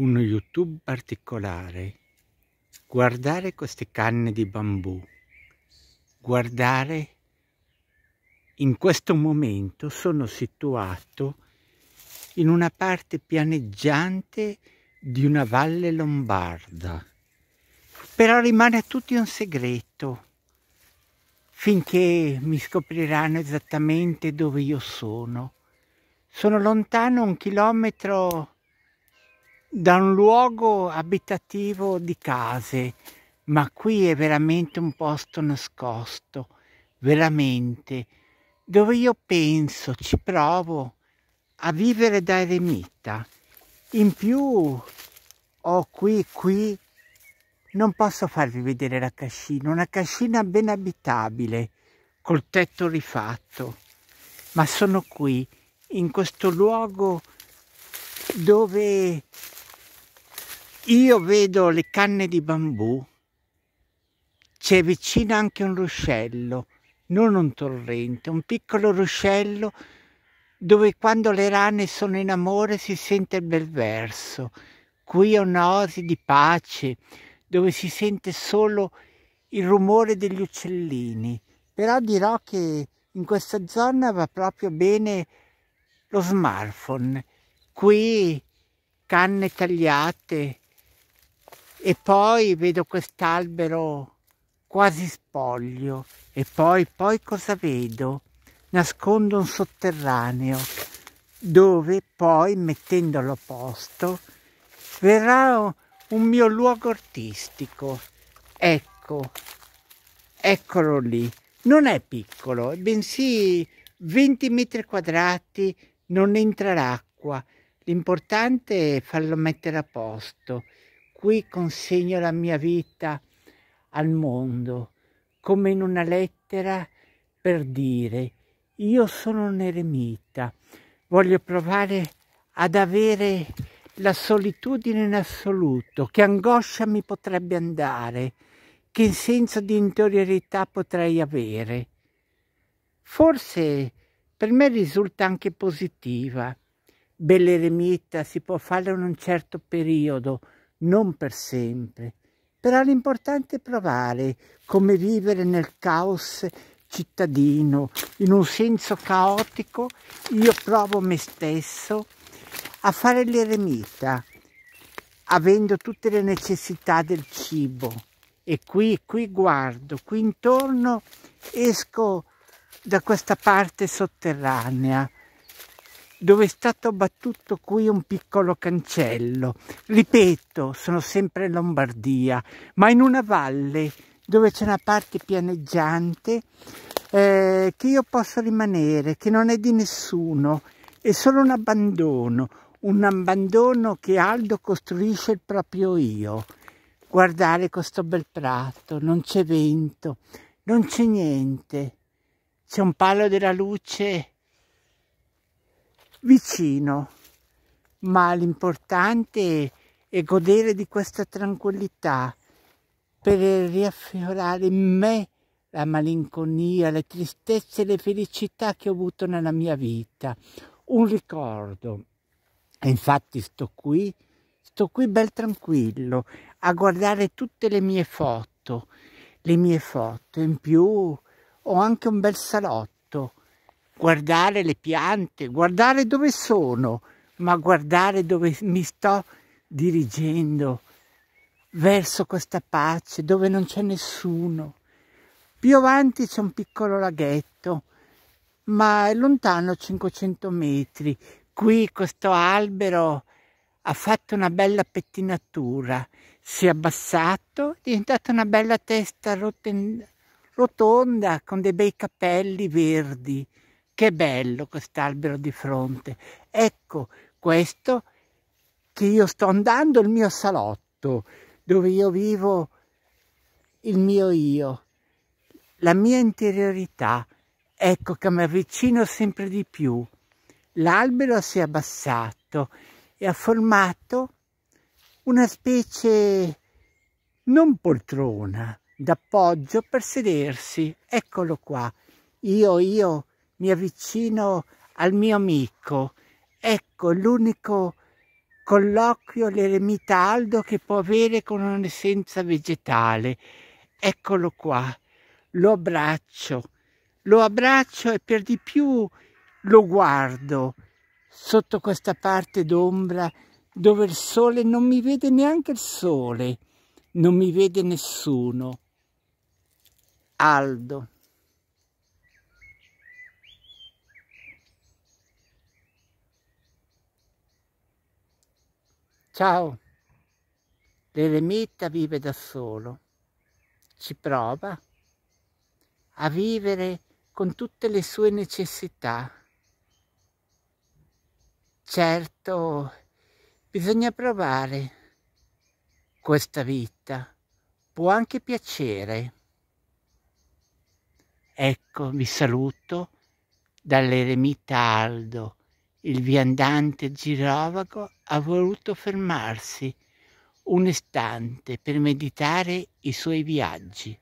uno YouTube particolare. Guardare queste canne di bambù. Guardare in questo momento sono situato in una parte pianeggiante di una valle lombarda. Però rimane a tutti un segreto finché mi scopriranno esattamente dove io sono. Sono lontano un chilometro da un luogo abitativo di case, ma qui è veramente un posto nascosto, veramente, dove io penso, ci provo a vivere da eremita. In più ho qui, qui, non posso farvi vedere la cascina, una cascina ben abitabile, col tetto rifatto, ma sono qui, in questo luogo dove io vedo le canne di bambù, c'è vicino anche un ruscello, non un torrente, un piccolo ruscello dove quando le rane sono in amore si sente il bel verso. Qui è un'oasi di pace dove si sente solo il rumore degli uccellini. Però dirò che in questa zona va proprio bene lo smartphone. Qui canne tagliate, e poi vedo quest'albero quasi spoglio e poi, poi cosa vedo? Nascondo un sotterraneo dove poi mettendolo a posto verrà un mio luogo artistico. Ecco, eccolo lì. Non è piccolo, bensì 20 metri quadrati, non entra l'acqua. L'importante è farlo mettere a posto qui consegno la mia vita al mondo, come in una lettera per dire io sono un eremita, voglio provare ad avere la solitudine in assoluto, che angoscia mi potrebbe andare, che senso di interiorità potrei avere. Forse per me risulta anche positiva. Bell'eremita si può fare in un certo periodo, non per sempre. Però l'importante è provare come vivere nel caos cittadino, in un senso caotico, io provo me stesso a fare l'eremita, avendo tutte le necessità del cibo. E qui, qui guardo, qui intorno esco da questa parte sotterranea dove è stato battuto qui un piccolo cancello. Ripeto, sono sempre in Lombardia, ma in una valle dove c'è una parte pianeggiante eh, che io posso rimanere, che non è di nessuno, è solo un abbandono, un abbandono che Aldo costruisce il proprio io. Guardare questo bel prato, non c'è vento, non c'è niente, c'è un palo della luce vicino, ma l'importante è godere di questa tranquillità per riaffiorare in me la malinconia, le tristezze e le felicità che ho avuto nella mia vita. Un ricordo. E infatti sto qui, sto qui bel tranquillo, a guardare tutte le mie foto, le mie foto. In più ho anche un bel salotto guardare le piante, guardare dove sono, ma guardare dove mi sto dirigendo verso questa pace dove non c'è nessuno. Più avanti c'è un piccolo laghetto, ma è lontano 500 metri. Qui questo albero ha fatto una bella pettinatura, si è abbassato, è diventata una bella testa rotonda con dei bei capelli verdi. Che bello quest'albero di fronte. Ecco questo che io sto andando, il mio salotto, dove io vivo il mio io, la mia interiorità. Ecco che mi avvicino sempre di più. L'albero si è abbassato e ha formato una specie non poltrona d'appoggio per sedersi. Eccolo qua. Io, io mi avvicino al mio amico. Ecco l'unico colloquio l'eremita Aldo che può avere con un'essenza vegetale. Eccolo qua, lo abbraccio, lo abbraccio e per di più lo guardo sotto questa parte d'ombra dove il sole non mi vede neanche il sole, non mi vede nessuno. Aldo. Ciao, l'eremita vive da solo, ci prova a vivere con tutte le sue necessità. Certo, bisogna provare questa vita, può anche piacere. Ecco, vi saluto dall'eremita Aldo, il viandante girovago ha voluto fermarsi un istante per meditare i suoi viaggi.